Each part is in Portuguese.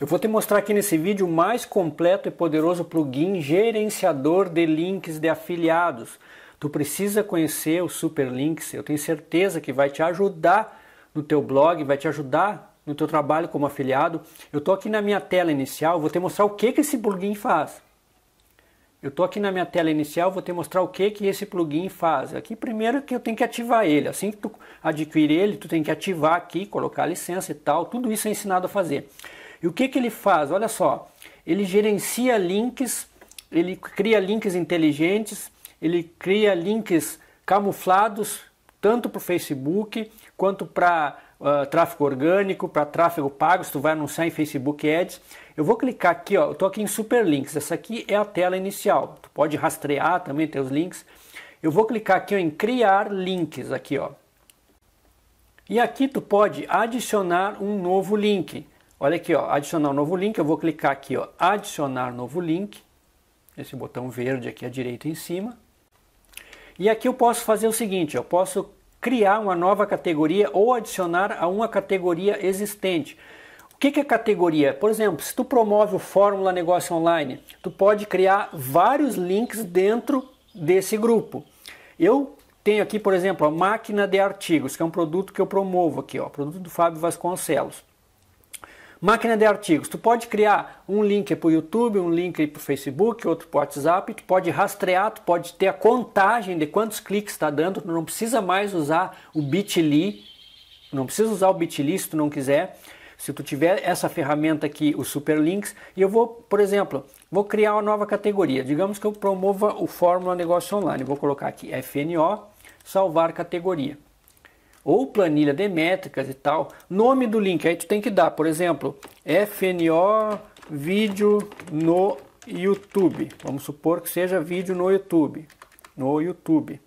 Eu vou te mostrar aqui nesse vídeo o mais completo e poderoso plugin gerenciador de links de afiliados. Tu precisa conhecer o Superlinks, eu tenho certeza que vai te ajudar no teu blog, vai te ajudar no teu trabalho como afiliado. Eu estou aqui na minha tela inicial, vou te mostrar o que, que esse plugin faz. Eu estou aqui na minha tela inicial, vou te mostrar o que, que esse plugin faz. Aqui primeiro que eu tenho que ativar ele. Assim que tu adquirir ele, tu tem que ativar aqui, colocar a licença e tal. Tudo isso é ensinado a fazer. E o que, que ele faz? Olha só, ele gerencia links, ele cria links inteligentes, ele cria links camuflados, tanto para o Facebook quanto para uh, ah, tráfego orgânico, para tráfego pago, se tu vai anunciar em Facebook Ads. Eu vou clicar aqui, ó, eu estou aqui em Super Links, essa aqui é a tela inicial, tu pode rastrear também teus links. Eu vou clicar aqui ó, em criar links, aqui ó. E aqui tu pode adicionar um novo link. Olha aqui, ó, adicionar um novo link, eu vou clicar aqui, ó, adicionar novo link, esse botão verde aqui à direita em cima. E aqui eu posso fazer o seguinte, eu posso criar uma nova categoria ou adicionar a uma categoria existente. O que, que é categoria? Por exemplo, se tu promove o Fórmula Negócio Online, tu pode criar vários links dentro desse grupo. Eu tenho aqui, por exemplo, a máquina de artigos, que é um produto que eu promovo aqui, ó, produto do Fábio Vasconcelos. Máquina de artigos. Tu pode criar um link para o YouTube, um link para o Facebook, outro para o WhatsApp. Tu pode rastrear, tu pode ter a contagem de quantos cliques está dando. Tu não precisa mais usar o Bitly. Não precisa usar o Bitly se tu não quiser. Se tu tiver essa ferramenta aqui, os Superlinks, e eu vou, por exemplo, vou criar uma nova categoria. Digamos que eu promova o Fórmula Negócio Online. Vou colocar aqui FNO, salvar categoria ou planilha de métricas e tal, nome do link, aí tu tem que dar, por exemplo, FNO vídeo no YouTube. Vamos supor que seja vídeo no YouTube. No YouTube.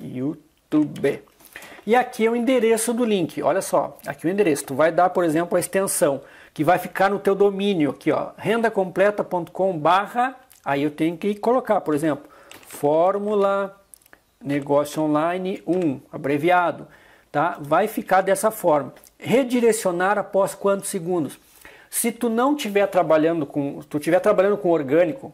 YouTube. E aqui é o endereço do link. Olha só, aqui é o endereço. Tu vai dar, por exemplo, a extensão que vai ficar no teu domínio aqui, ó, rendacompleta.com/barra. Aí eu tenho que colocar, por exemplo, fórmula negócio online 1, abreviado, tá? Vai ficar dessa forma. Redirecionar após quantos segundos? Se tu não tiver trabalhando com, tu tiver trabalhando com orgânico,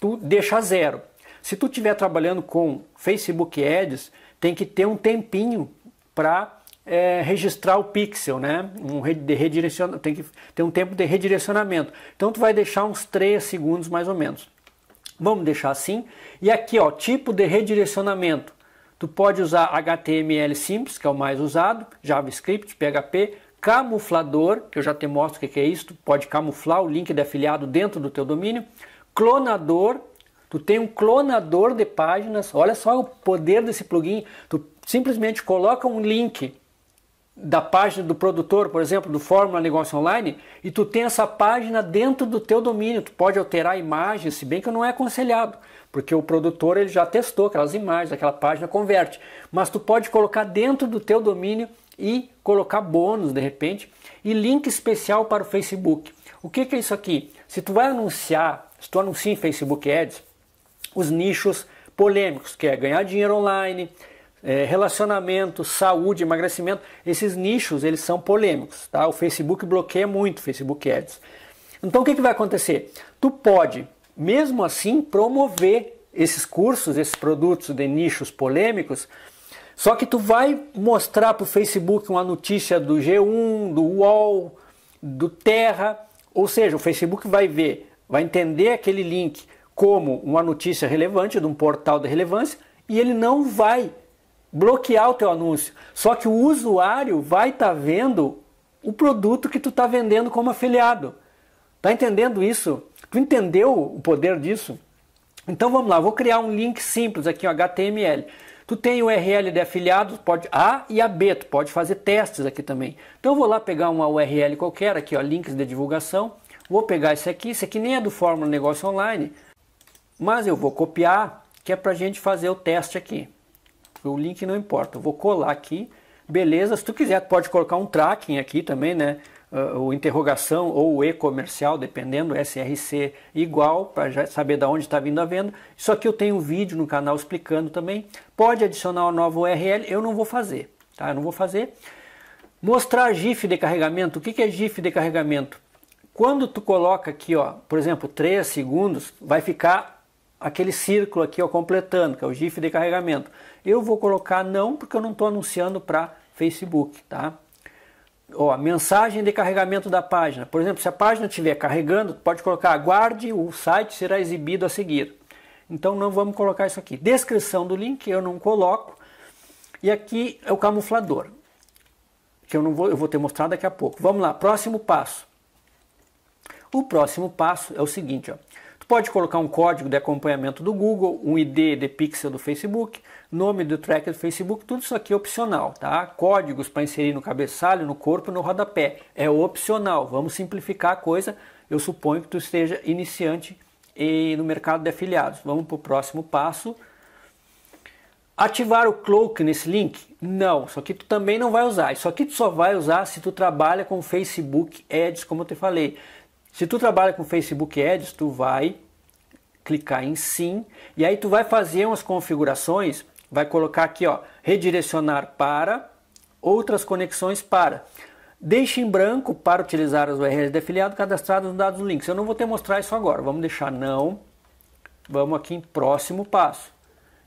tu deixa zero. Se tu tiver trabalhando com Facebook Ads, tem que ter um tempinho para é, eh, registrar o pixel, né? Um redireciona Tem que ter um tempo de redirecionamento. Então tu vai deixar uns 3 segundos mais ou menos. Vamos deixar assim. E aqui, ó, tipo de redirecionamento. Tu pode usar HTML simples, que é o mais usado, JavaScript, PHP, camuflador, que eu já te mostro o que é isso, tu pode camuflar o link de afiliado dentro do teu domínio, clonador, tu tem um clonador de páginas, olha só o poder desse plugin, tu simplesmente coloca um link da página do produtor, por exemplo, do Fórmula Negócio Online, e tu tem essa página dentro do teu domínio, tu pode alterar a imagem, se bem que não é aconselhado, porque o produtor ele já testou aquelas imagens, aquela página converte, mas tu pode colocar dentro do teu domínio e colocar bônus de repente e link especial para o Facebook. O que, que é isso aqui? Se tu vai anunciar, se tu anuncia em Facebook Ads, os nichos polêmicos, que é ganhar dinheiro online, é, relacionamento, saúde, emagrecimento, esses nichos eles são polêmicos, tá? O Facebook bloqueia muito Facebook Ads. Então o que, que vai acontecer? Tu pode, mesmo assim, promover esses cursos, esses produtos de nichos polêmicos, só que tu vai mostrar para o Facebook uma notícia do G1, do UOL, do Terra, ou seja, o Facebook vai ver, vai entender aquele link como uma notícia relevante de um portal de relevância e ele não vai bloquear o teu anúncio. Só que o usuário vai estar tá vendo o produto que tu está vendendo como afiliado. Tá entendendo isso? Tu entendeu o poder disso? Então vamos lá, vou criar um link simples aqui, um HTML. Tu tem o URL de afiliado, pode A e a B, tu pode fazer testes aqui também. Então eu vou lá pegar uma URL qualquer aqui, ó, links de divulgação. Vou pegar esse aqui, esse aqui nem é do Fórmula Negócio Online, mas eu vou copiar, que é pra gente fazer o teste aqui. O link não importa. Eu vou colar aqui. Beleza, se tu quiser, tu pode colocar um tracking aqui também, né? Uh, ah, o interrogação ou e-comercial, dependendo, SRC igual, para já saber de onde está vindo a venda. Só que eu tenho um vídeo no canal explicando também. Pode adicionar uma nova URL, eu não vou fazer, tá? Eu não vou fazer. Mostrar GIF de carregamento. O que, que é GIF de carregamento? Quando tu coloca aqui, ó, por exemplo, 3 segundos, vai ficar aquele círculo aqui ó, completando, que é o GIF de carregamento. Eu vou colocar não, porque eu não estou anunciando para Facebook, tá? Ó, mensagem de carregamento da página. Por exemplo, se a página estiver carregando, pode colocar aguarde, o site será exibido a seguir. Então não vamos colocar isso aqui. Descrição do link eu não coloco. E aqui é o camuflador, que eu não vou, eu vou ter mostrado daqui a pouco. Vamos lá, próximo passo. O próximo passo é o seguinte, ó. Pode colocar um código de acompanhamento do Google, um ID de pixel do Facebook, nome do tracker do Facebook, tudo isso aqui é opcional, tá? Códigos para inserir no cabeçalho, no corpo, no rodapé, é opcional. Vamos simplificar a coisa. Eu suponho que tu esteja iniciante e no mercado de afiliados. Vamos para o próximo passo. Ativar o cloak nesse link? Não, Só que tu também não vai usar. Isso aqui tu só vai usar se tu trabalha com Facebook Ads, como eu te falei. Se tu trabalha com Facebook Ads, tu vai clicar em sim e aí tu vai fazer umas configurações, vai colocar aqui ó, redirecionar para outras conexões para. Deixe em branco para utilizar as URLs de afiliado cadastradas nos dados links. Eu não vou te mostrar isso agora, vamos deixar não. Vamos aqui em próximo passo.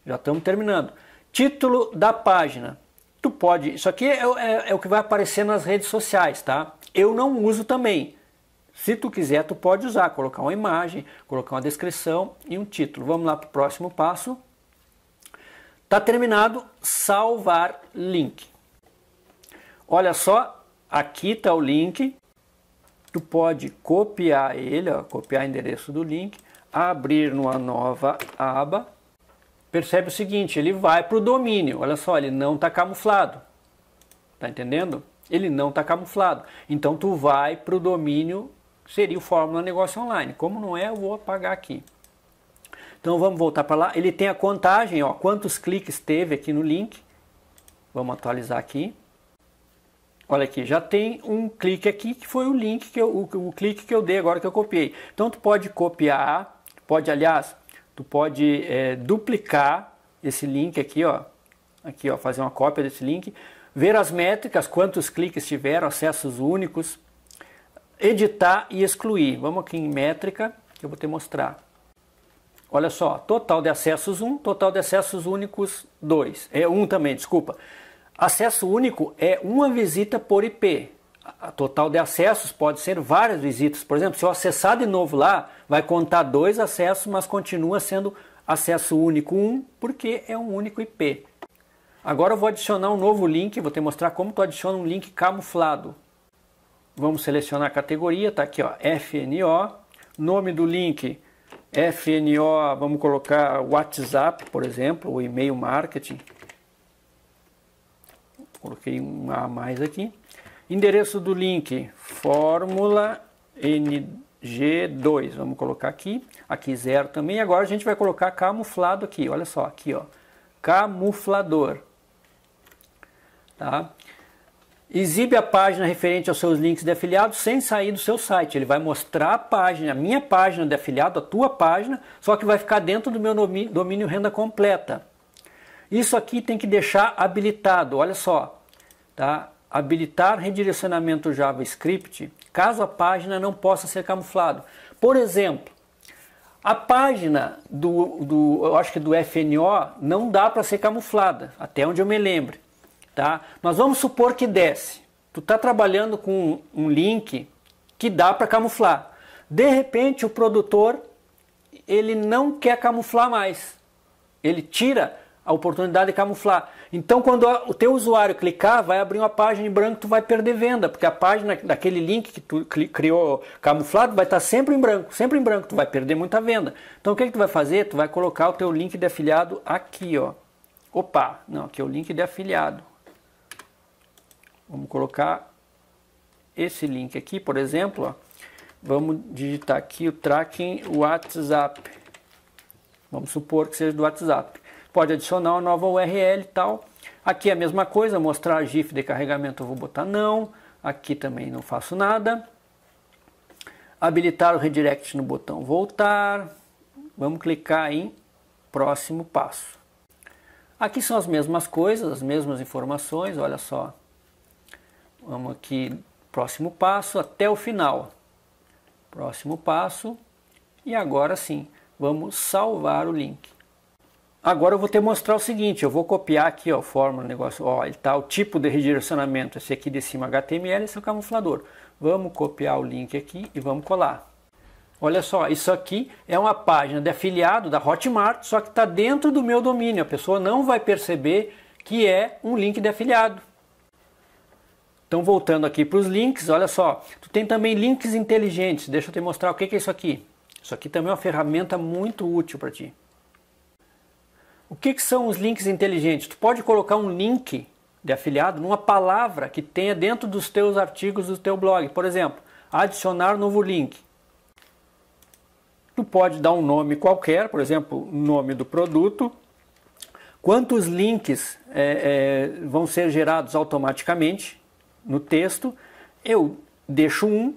Já estamos terminando. Título da página. Tu pode. Isso aqui é, é, é o que vai aparecer nas redes sociais, tá? Eu não uso também se tu quiser, tu pode usar, colocar uma imagem, colocar uma descrição e um título. Vamos lá para o próximo passo. Tá terminado, salvar link. Olha só, aqui está o link. Tu pode copiar ele, ó, copiar o endereço do link, abrir numa nova aba. Percebe o seguinte, ele vai para o domínio. Olha só, ele não está camuflado. Tá entendendo? Ele não está camuflado. Então tu vai para o domínio seria o Fórmula Negócio Online. Como não é, eu vou apagar aqui. Então vamos voltar para lá. Ele tem a contagem, ó, quantos cliques teve aqui no link. Vamos atualizar aqui. Olha aqui, já tem um clique aqui que foi o link que eu, o, o clique que eu dei agora que eu copiei. Então tu pode copiar, pode aliás, tu pode é, duplicar esse link aqui, ó, aqui ó, fazer uma cópia desse link, ver as métricas, quantos cliques tiveram, acessos únicos, editar e excluir. Vamos aqui em métrica, que eu vou te mostrar. Olha só, total de acessos 1, total de acessos únicos 2. É 1 também, desculpa. Acesso único é uma visita por IP. A total de acessos pode ser várias visitas. Por exemplo, se eu acessar de novo lá, vai contar dois acessos, mas continua sendo acesso único 1, porque é um único IP. Agora eu vou adicionar um novo link, vou te mostrar como tu adiciona um link camuflado. Vamos selecionar a categoria, está aqui, ó, FNO. Nome do link, FNO, vamos colocar WhatsApp, por exemplo, ou e-mail marketing. Coloquei um A mais aqui. Endereço do link, fórmula NG2, vamos colocar aqui. Aqui zero também. Agora a gente vai colocar camuflado aqui, olha só, aqui, ó. Camuflador. Tá? Exibe a página referente aos seus links de afiliado sem sair do seu site. Ele vai mostrar a página, a minha página de afiliado, a tua página, só que vai ficar dentro do meu domínio renda completa. Isso aqui tem que deixar habilitado, olha só, tá? Habilitar redirecionamento JavaScript, caso a página não possa ser camuflada. Por exemplo, a página do, do eu acho que do FNO não dá para ser camuflada, até onde eu me lembro. Tá? Mas vamos supor que desce. Tu está trabalhando com um link que dá para camuflar. De repente o produtor ele não quer camuflar mais. Ele tira a oportunidade de camuflar. Então, quando o teu usuário clicar, vai abrir uma página em branco, tu vai perder venda, porque a página daquele link que tu criou camuflado vai estar tá sempre em branco, sempre em branco, tu vai perder muita venda. Então, o que, é que tu vai fazer? Tu vai colocar o teu link de afiliado aqui, ó. Opa, não, aqui é o link de afiliado. Vamos colocar esse link aqui, por exemplo, ó. vamos digitar aqui o tracking WhatsApp. Vamos supor que seja do WhatsApp. Pode adicionar uma nova URL e tal. Aqui é a mesma coisa, mostrar a GIF de carregamento eu vou botar não. Aqui também não faço nada. Habilitar o redirect no botão voltar. Vamos clicar em próximo passo. Aqui são as mesmas coisas, as mesmas informações, olha só. Vamos aqui, próximo passo até o final. Próximo passo. E agora sim, vamos salvar o link. Agora eu vou te mostrar o seguinte, eu vou copiar aqui, ó, fórmula, negócio, ó, ele tá o tipo de redirecionamento, esse aqui de cima HTML, esse é o camuflador. Vamos copiar o link aqui e vamos colar. Olha só, isso aqui é uma página de afiliado da Hotmart, só que está dentro do meu domínio. A pessoa não vai perceber que é um link de afiliado. Então, voltando aqui para os links, olha só, tu tem também links inteligentes. Deixa eu te mostrar o que é isso aqui. Isso aqui também é uma ferramenta muito útil para ti. O que, que são os links inteligentes? Tu pode colocar um link de afiliado numa palavra que tenha dentro dos teus artigos do teu blog. Por exemplo, adicionar novo link. Tu pode dar um nome qualquer, por exemplo, nome do produto. Quantos links é, é, vão ser gerados automaticamente? no texto, eu deixo um,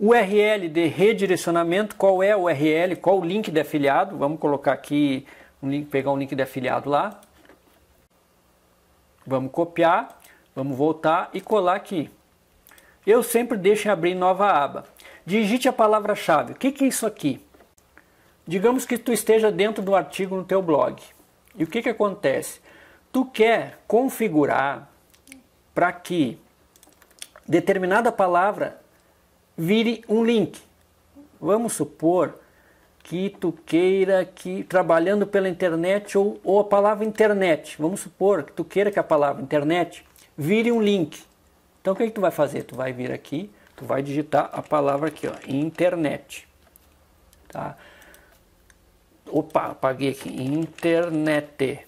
URL de redirecionamento, qual é o URL, qual o link de afiliado, vamos colocar aqui, um link, pegar um link de afiliado lá, vamos copiar, vamos voltar e colar aqui. Eu sempre deixo abrir nova aba. Digite a palavra-chave. O que, que é isso aqui? Digamos que tu esteja dentro do artigo no teu blog. E o que, que acontece? Tu quer configurar para que determinada palavra vire um link. Vamos supor que tu queira que trabalhando pela internet ou, ou a palavra internet, vamos supor que tu queira que a palavra internet vire um link. Então o que, é que tu vai fazer? Tu vai vir aqui, tu vai digitar a palavra aqui, ó, internet. Tá? Opa, apaguei aqui, internet.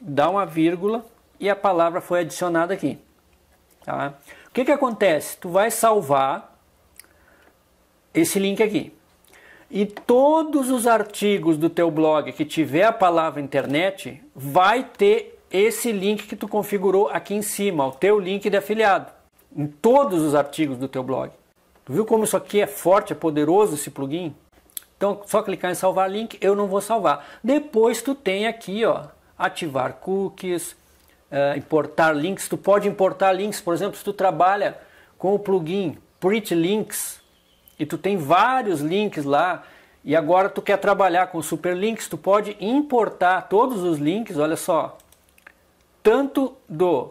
Dá uma vírgula e a palavra foi adicionada aqui. Tá? que, que acontece? Tu vai salvar esse link aqui. E todos os artigos do teu blog que tiver a palavra internet vai ter esse link que tu configurou aqui em cima, o teu link de afiliado, em todos os artigos do teu blog. Tu viu como isso aqui é forte, é poderoso esse plugin? Então, só clicar em salvar link, eu não vou salvar. Depois tu tem aqui, ó, ativar cookies, uh, importar links. Tu pode importar links, por exemplo, se tu trabalha com o plugin Pretty Links e tu tem vários links lá e agora tu quer trabalhar com Superlinks, tu pode importar todos os links, olha só, tanto do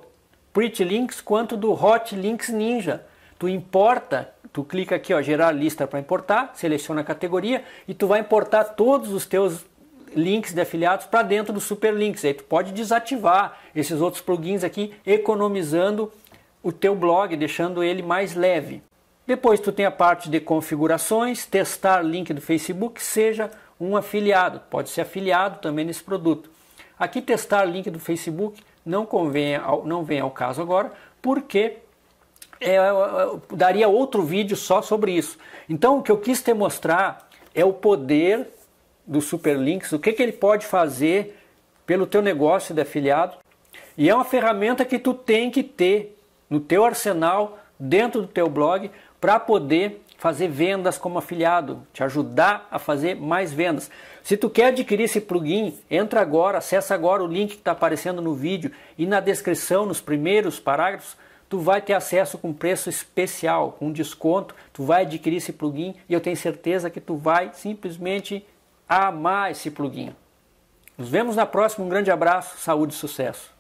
Pretty Links quanto do Hot Links Ninja. Tu importa, tu clica aqui, ó, gerar lista para importar, seleciona a categoria e tu vai importar todos os teus links de afiliados para dentro do Superlinks. Aí tu pode desativar esses outros plugins aqui, economizando o teu blog, deixando ele mais leve. Depois tu tem a parte de configurações, testar link do Facebook, seja um afiliado, pode ser afiliado também nesse produto. Aqui testar link do Facebook não convém, ao, não vem ao caso agora, porque é, é daria outro vídeo só sobre isso. Então o que eu quis te mostrar é o poder do Superlinks, o que, que ele pode fazer pelo teu negócio de afiliado. E é uma ferramenta que tu tem que ter no teu arsenal, dentro do teu blog, para poder fazer vendas como afiliado, te ajudar a fazer mais vendas. Se tu quer adquirir esse plugin, entra agora, acessa agora o link que está aparecendo no vídeo e na descrição, nos primeiros parágrafos, tu vai ter acesso com preço especial, com desconto, tu vai adquirir esse plugin e eu tenho certeza que tu vai simplesmente amar esse plugin. Nos vemos na próxima. Um grande abraço, saúde e sucesso.